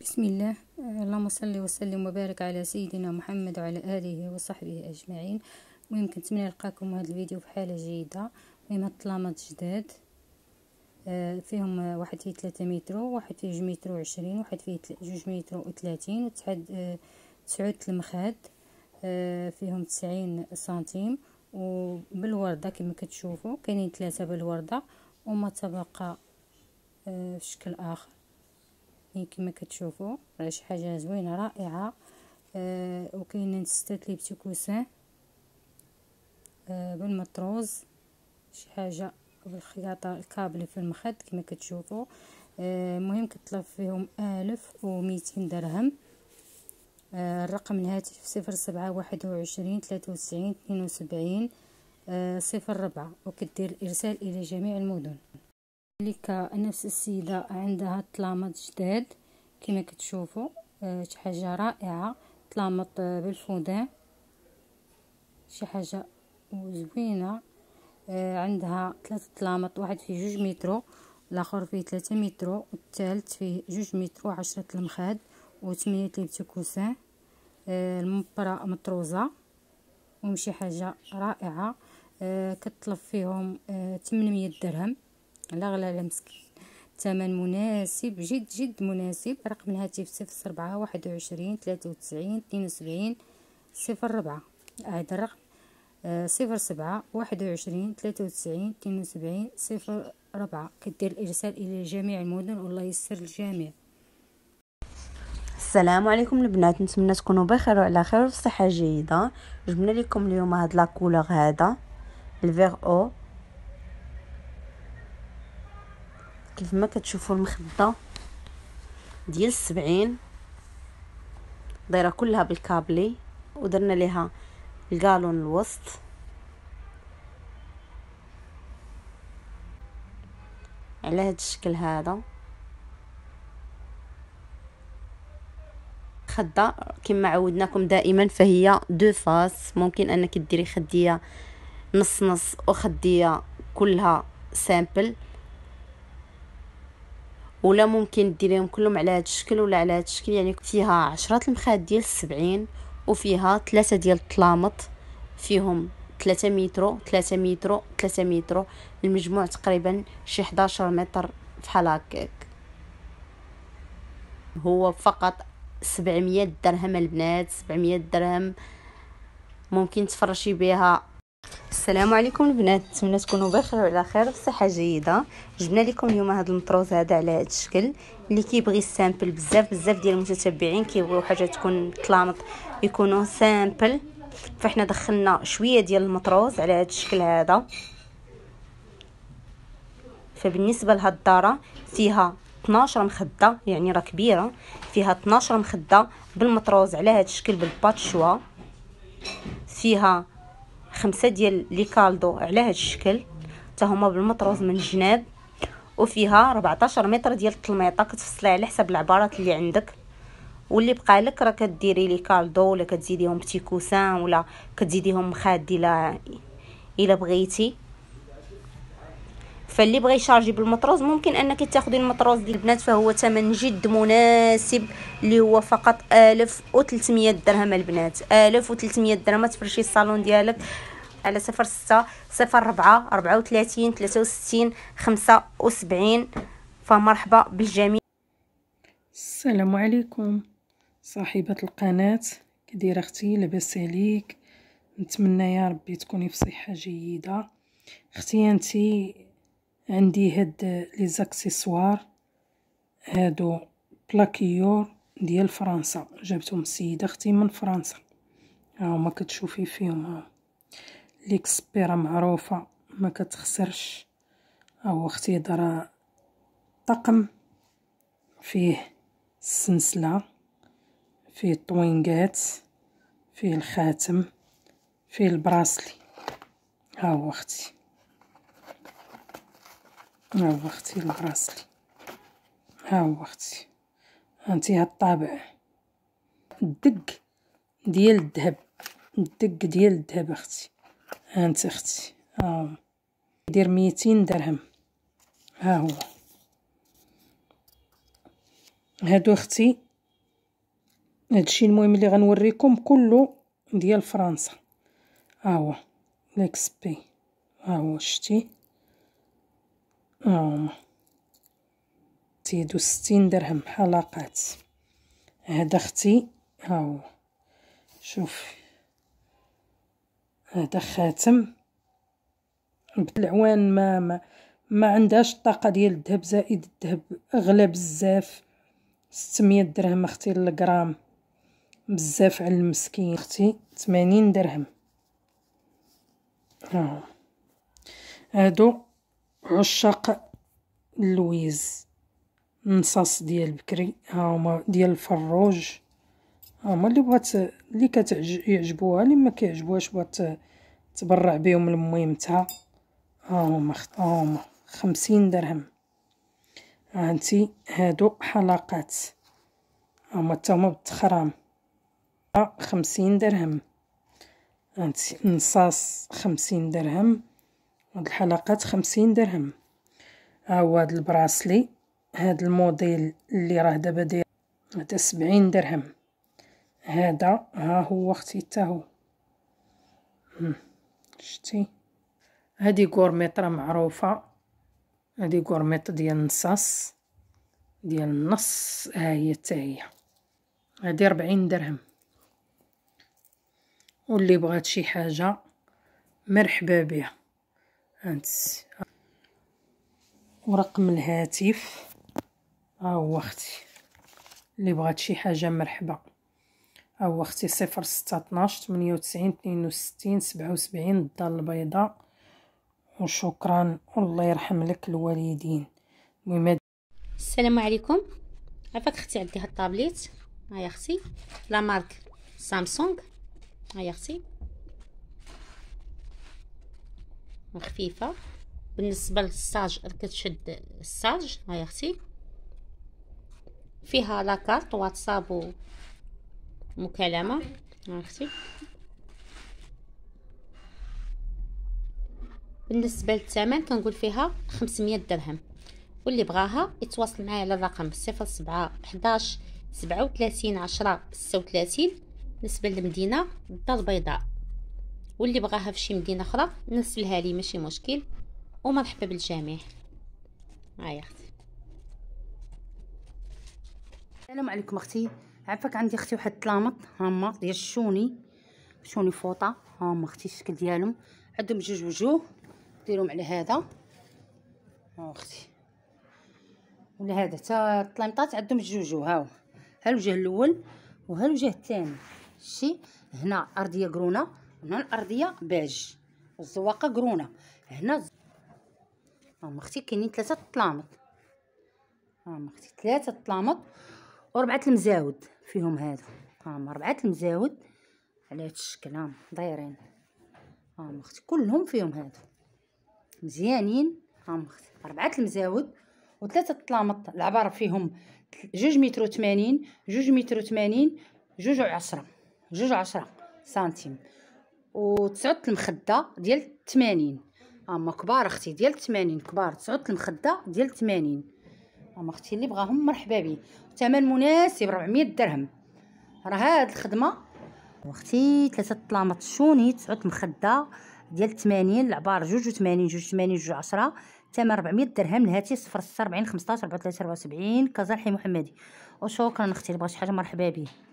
بسم الله اللهم صل وسلم وبارك على سيدنا محمد وعلى اله وصحبه اجمعين المهم كنتمنى نلقاكم هذا الفيديو بحاله جيده المهم هاد الطلامات جداد آه، فيهم واحد فيه 3 متر واحد فيه جوج متر و20 واحد فيه جوج متر و30 وتحد تسعود المخاد آه، فيهم تسعين سنتيم وبالوردة كما كتشوفوا كاينين ثلاثة بالوردة وما تبقى في آه، شكل آخر كما كتشوفوا راه شي حاجه زوينه رائعه آه وكاينين ستات لي بتيكوسان آه بالمطروز شي حاجه بالخياطه الكابل في المخد كما كتشوفوا آه، المهم آه كطلب فيهم ألف وميتين درهم آه الرقم الهاتف صفر سبعة واحد وعشرين ثلاثة وتسعين اثنين وسبعين آه، صفر ربعة وكدير الإرسال إلى جميع المدن لك نفس السيده عندها طلامط جداد كما كتشوفوا آه، شي حاجه رائعه طلامط آه، بالفودان شي حاجه زوينه آه، عندها ثلاثه طلامط واحد فيه جوج مترو الاخر فيه ثلاثة مترو والثالث فيه جوج مترو عشرة المخاد وثمانية الابتكوسان المبرة مطروزة ومشي حاجة رائعة كتطلب فيهم 800 درهم لا غلا لا مسكين الثمن مناسب جد جد مناسب رقم الهاتف صفر سبعة واحد وعشرين ثلاثة وتسعين اثنين وسبعين صفر ربعة هذا الرقم آه، صفر سبعة واحد وعشرين ثلاثة وتسعين اثنين وسبعين صفر ربعة كدير الإرسال إلى جميع المدن والله يسر الجميع السلام عليكم البنات نتمنى تكونوا بخير وعلى خير وفي صحه جيده جبنا لكم اليوم هاد لاكولور هذا الفيغ او كيف ما كتشوفوا المخده ديال السبعين دايره كلها بالكابلي ودرنا ليها الكالون الوسط على هذا الشكل هذا خده كما عودناكم دائما فهي دو فاس ممكن انك ديري خديه نص نص وخديه كلها سامبل ولا ممكن ديريهم كلهم على هذا الشكل ولا على هذا الشكل يعني فيها عشرة المخاد ديال السبعين وفيها ثلاثة ديال الطلامط فيهم ثلاثة مترو ثلاثة مترو ثلاثة مترو المجموع تقريبا شي 11 متر فحال هكاك هو فقط 700 درهم البنات 700 درهم ممكن تفرشي بها السلام عليكم البنات نتمنى تكونوا بخير وعلى خير بصحه جيده جبنا لكم اليوم هذا المطروز هذا على هذا الشكل اللي كيبغي السامبل بزاف بزاف ديال المتتبعين كيبغيو حاجه تكون طلامط يكونوا سامبل فاحنا دخلنا شويه ديال المطروز على هذا الشكل هذا فبالنسبه لهاد الداره فيها 12 مخده يعني راه كبيره فيها 12 مخده بالمطروز على هذا الشكل بالباتشوا فيها خمسة ديال لي كالدو على هاد الشكل حتى هما بالمطروز من الجناب وفيها 14 متر ديال الطلميطه كتفصلي على حسب العبارات اللي عندك واللي بقى لك راه كديري لي كالدو ولا كتزيديهم بتيكوسان ولا كتزيديهم مخاد الا الا بغيتي فاللي بغى يشارجي بالمطروز ممكن انك تاخذي المطروز ديال البنات فهو ثمن جد مناسب اللي هو فقط 1300 درهم البنات 1300 درهم تفرشي الصالون ديالك على 06 04 34 63 75 فمرحبا بالجميع السلام عليكم صاحبة القناة كدير اختي لاباس عليك نتمنى يا ربي تكوني في صحة جيدة اختي انتي عندي هاد لي زاكسيسوار هادو بلاكيور ديال فرنسا جبتهم السيده اختي من فرنسا ها هما كتشوفي فيهم ها ليكسبيرا معروفه ما كتخسرش ها هو اختي درا طقم فيه السنسله فيه الطوينغات فيه الخاتم فيه البراسلي ها هو اختي ها هو اختي الغراسلي ها هو اختي هانتي هاد الطابع الدق ديال الذهب الدق ديال الذهب اختي هانت اختي ها آه. دير ميتين درهم ها هو هادو اختي هادشي المهم اللي غنوريكم كله ديال فرنسا ها هو ليكس بي ها هو شتي هاهما تيدو ستين درهم حلقات هذا اختي هاهو شوف هذا خاتم بالعوان ما ما, ما عندهاش الطاقه ديال الذهب زائد الذهب اغلى بزاف 600 درهم اختي للغرام بزاف على المسكين اختي 80 درهم ها هادو عشاق اللويز النصاص ديال بكري ها هما ديال الفروج ها هما اللي بغات اللي كتعجبوها اللي ما كيعجبوهاش بغات تبرع بهم لميمتها ها هما ها هما خمسين درهم هانتي هادو حلقات ها هما حتى هما بالتخرام خمسين درهم هانتي نصاص خمسين درهم هاد الحلقات خمسين درهم ها هو هاد البراسلي هاد الموديل اللي راه دابا داير هذا سبعين درهم هذا ها هو اختي حتى هو شتي هادي غورميط راه معروفه هادي غورميط ديال النصاص ديال النص ها هي حتى هي هادي ربعين درهم واللي بغات شي حاجه مرحبا بها هانت ورقم الهاتف ها هو اختي اللي بغات شي حاجه مرحبا ها هو اختي 0 6 12 98 62 77 الدار البيضاء وشكرا والله يرحم لك الوالدين المهم السلام عليكم عفاك اختي عندي هاد الطابليت هاي اختي لا مارك سامسونج هاي اختي خفيفه بالنسبه للساج كتشد الساج ها يا اختي فيها لاكارت واتساب ومكالمه ها اختي بالنسبه للثمن كنقول فيها 500 درهم واللي بغاها يتواصل معايا على الرقم 07 11 37 10 36 بالنسبه للمدينه الدار البيضاء واللي بغاها في شي مدينه اخرى نرسلها لي ماشي مشكل ومرحبا بالجميع هاي اختي السلام عليكم اختي عفاك عندي اختي واحد الطلامط هما ديال الشوني شوني فوطه هما اختي الشكل ديالهم عندهم جوج وجوه ديرهم على هذا ها اختي ولا هذا حتى الطلامطات عندهم جوج وجوه هاو ها الوجه الاول وها الوجه الثاني شي هنا ارضيه قرونه هنا الارضيه بيج والزواقه كرونه هنا هما اختي كاينين ثلاثه الطلامط هما اختي ثلاثه الطلامط وربعه المزاود فيهم هادو هما ربعه المزاود على هاد الشكل ها دايرين هما اختي كلهم فيهم هادو مزيانين هما اختي ربعه المزاود وثلاثه الطلامط العبار فيهم جوج متر وثمانين جوج متر وثمانين جوج وعشرة جوج وعشرة سنتيم وتسعود المخده ديال 80 هما كبار اختي ديال 80 كبار تسعود المخده ديال 80 هما اختي اللي بغاهم مرحبا بيه تمن مناسب 400 درهم راه هاد الخدمه واختي ثلاثه طلامط شوني تسعود المخده ديال 80 العبار جوج وتمانين جوج ثمانين جوج عشرة ثمن 400 درهم الهاتي صفر ستة ربعين خمسطاش ربعة تلاتة ربعة وسبعين كازا الحي محمدي وشكرا اختي اللي بغا شي حاجه مرحبا بيه